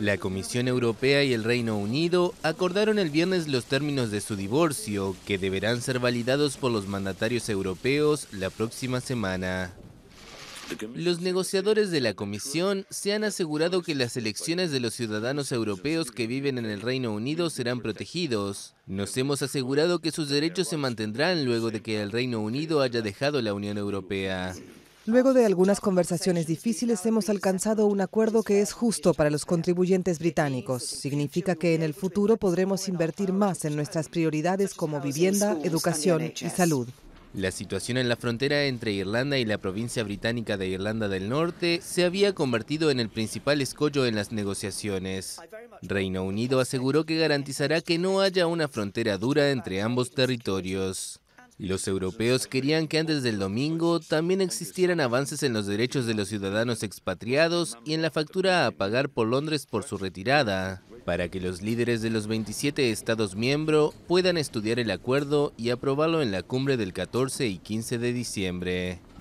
La Comisión Europea y el Reino Unido acordaron el viernes los términos de su divorcio, que deberán ser validados por los mandatarios europeos la próxima semana. Los negociadores de la Comisión se han asegurado que las elecciones de los ciudadanos europeos que viven en el Reino Unido serán protegidos. Nos hemos asegurado que sus derechos se mantendrán luego de que el Reino Unido haya dejado la Unión Europea. Luego de algunas conversaciones difíciles hemos alcanzado un acuerdo que es justo para los contribuyentes británicos. Significa que en el futuro podremos invertir más en nuestras prioridades como vivienda, educación y salud. La situación en la frontera entre Irlanda y la provincia británica de Irlanda del Norte se había convertido en el principal escollo en las negociaciones. Reino Unido aseguró que garantizará que no haya una frontera dura entre ambos territorios. Los europeos querían que antes del domingo también existieran avances en los derechos de los ciudadanos expatriados y en la factura a pagar por Londres por su retirada, para que los líderes de los 27 Estados miembros puedan estudiar el acuerdo y aprobarlo en la cumbre del 14 y 15 de diciembre.